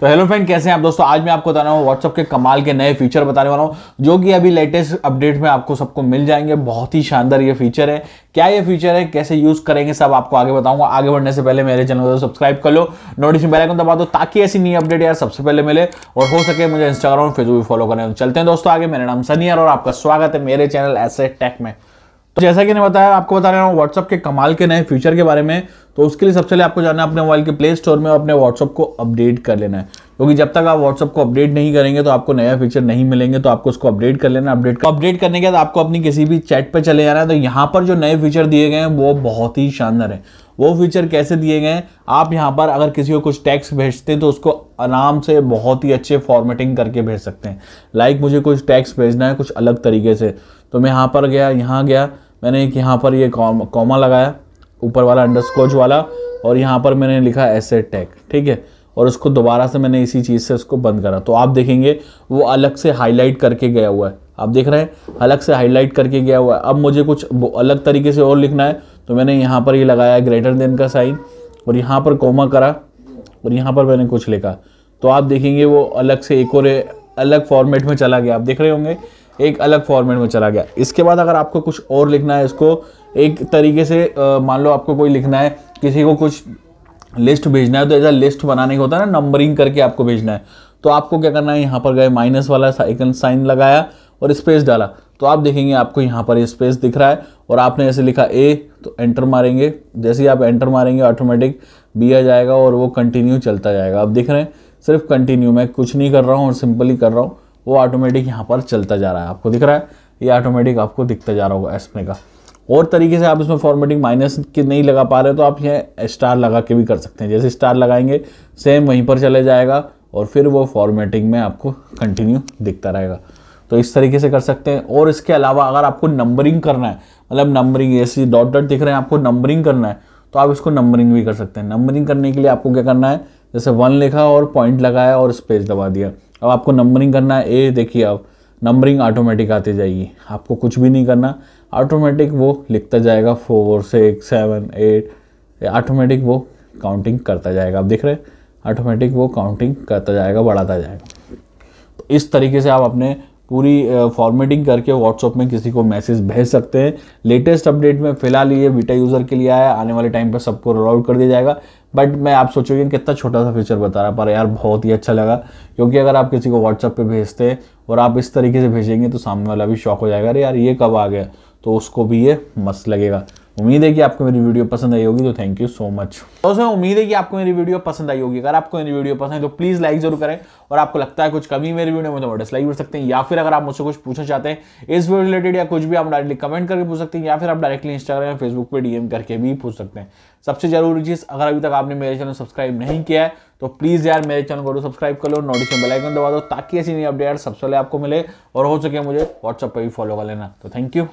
तो hello friend कैसे हैं आप दोस्तों आज मैं आपको बता रहा हूँ व्हाट्सअप के कमाल के नए फीचर बताने वाला हूँ जो कि अभी लेटेस्ट अपडेट में आपको सबको मिल जाएंगे बहुत ही शानदार ये फीचर है क्या ये फीचर है कैसे यूज करेंगे सब आपको आगे बताऊंगा आगे बढ़ने से पहले मेरे चैनल को सब्सक्राइब तो कर लो नोटिफिकेशन बेल आइकन दबा दो ताकि ऐसी नई अपडेट यार सबसे पहले मिले और हो सके मुझे इंस्टाग्राम और फेसबुक फॉलो करें चलते हैं दोस्तों आगे मेरा नाम सनी और आपका स्वागत है मेरे चैनल ऐसे टेक में तो जैसा कि मैंने बताया आपको बता रहा हूँ व्हाट्सअप के कमाल के नए फीचर के बारे में तो उसके लिए सबसे पहले आपको जाना है अपने मोबाइल के प्ले स्टोर में और अपने व्हाट्सअप को अपडेट कर लेना है क्योंकि जब तक आप व्हाट्सअप को अपडेट नहीं करेंगे तो आपको नया फीचर नहीं मिलेंगे तो आपको उसको अपडेट कर लेना अपडेट अपडेट करने के बाद आपको अपनी किसी भी चैट पर चले जाना है तो यहाँ पर जो नए फीचर दिए गए हैं वो बहुत ही शानदार है वो फीचर कैसे दिए गए हैं आप यहाँ पर अगर किसी को कुछ टैक्स भेजते हैं तो उसको आराम से बहुत ही अच्छे फॉर्मेटिंग करके भेज सकते हैं लाइक मुझे कुछ टैक्स भेजना है कुछ अलग तरीके से तो मैं यहाँ पर गया यहाँ गया मैंने एक यहाँ पर ये कॉमा लगाया ऊपर वाला अंडरस्कोच वाला और यहाँ पर मैंने लिखा एसेट टैग ठीक है और उसको दोबारा से मैंने इसी चीज़ से उसको बंद करा तो आप देखेंगे वो अलग से हाईलाइट करके गया हुआ है आप देख रहे हैं अलग से हाईलाइट करके गया हुआ है अब मुझे कुछ अलग तरीके से और लिखना है तो मैंने यहाँ पर ये लगाया ग्रेटर देन का साइन और यहाँ पर कोमा करा और यहाँ पर मैंने कुछ लिखा तो आप देखेंगे वो अलग से एक और अलग फॉर्मेट में चला गया आप देख रहे होंगे एक अलग फॉर्मेट में चला गया इसके बाद अगर आपको कुछ और लिखना है इसको एक तरीके से मान लो आपको कोई लिखना है किसी को कुछ लिस्ट भेजना है तो ऐसा लिस्ट बनाने का होता है ना नंबरिंग करके आपको भेजना है तो आपको क्या करना है यहाँ पर गए माइनस वाला साइकन साइन लगाया और स्पेस डाला तो आप देखेंगे आपको यहाँ पर स्पेस दिख रहा है और आपने ऐसे लिखा ए तो एंटर मारेंगे जैसे ही आप एंटर मारेंगे ऑटोमेटिक बी आ जाएगा और वो कंटिन्यू चलता जाएगा आप देख रहे हैं सिर्फ कंटिन्यू मैं कुछ नहीं कर रहा हूँ और सिंपली कर रहा हूँ वो ऑटोमेटिक यहाँ पर चलता जा रहा है आपको दिख रहा है ये ऑटोमेटिक आपको दिखता जा रहा होगा में का और तरीके से आप इसमें फॉर्मेटिंग माइनस की नहीं लगा पा रहे तो आप ये स्टार लगा के भी कर सकते हैं जैसे स्टार लगाएंगे सेम वहीं पर चले जाएगा और फिर वो फॉर्मेटिंग में आपको कंटिन्यू दिखता रहेगा तो इस तरीके से कर सकते हैं और इसके अलावा अगर आपको नंबरिंग करना है मतलब नंबरिंग ऐसी डॉट डॉट दिख रहे हैं आपको नंबरिंग करना है तो आप इसको नंबरिंग भी कर सकते हैं नंबरिंग करने के लिए आपको क्या करना है जैसे वन लिखा और पॉइंट लगाया और स्पेस दबा दिया अब आपको नंबरिंग करना है ए देखिए अब नंबरिंग ऑटोमेटिक आती जाएगी आपको कुछ भी नहीं करना ऑटोमेटिक वो लिखता जाएगा four six seven eight automatic वो काउंटिंग करता जाएगा आप देख रहे हैं ऑटोमेटिक वो काउंटिंग करता जाएगा बढ़ाता जाएगा तो इस तरीके से आप अपने पूरी फॉर्मेटिंग करके व्हाट्सअप में किसी को मैसेज भेज सकते हैं लेटेस्ट अपडेट में फिलहाल ये बीटा यूज़र के लिए आया आने वाले टाइम पर सबको रोल आउट कर दिया जाएगा बट मैं आप सोचोगे कितना छोटा सा फीचर बता रहा पर यार बहुत ही अच्छा लगा क्योंकि अगर आप किसी को व्हाट्सअप पर भेजते हैं और आप इस तरीके से भेजेंगे तो सामने वाला भी शौक हो जाएगा अरे यार ये कब आ गया तो उसको भी ये मस्त लगेगा उम्मीद है कि आपको मेरी वीडियो पसंद आई होगी तो थैंक यू सो मच दोस्तों उम्मीद है कि आपको मेरी वीडियो पसंद आई होगी अगर आपको मेरी वीडियो पसंद है तो प्लीज़ लाइक जरूर करें और आपको लगता है कुछ कमी मेरी वीडियो में तो डिसलाइक कर सकते हैं या फिर अगर आप मुझसे कुछ पूछना चाहते हैं इस वीडियो रिलेटेड या कुछ भी आप डायरेक्टली कमेंट करके पूछ सकते हैं या फिर आप डायरेक्टली इंस्टाग्राम या फेसबुक पर डीएम करके भी पूछ सकते हैं सबसे जरूरी चीज़ अगर अभी तक आपने मेरे चैनल सब्सक्राइब नहीं किया है तो प्लीज़ यार मेरे चैनल को सब्सक्राइब कर लो नोटिफिकेशन बेल आइकन दबा दो ताकि ऐसी नई अपडेट सबसे पहले आपको मिले और हो सके मुझे व्हाट्सअप पर भी फॉलो कर लेना तो थैंक यू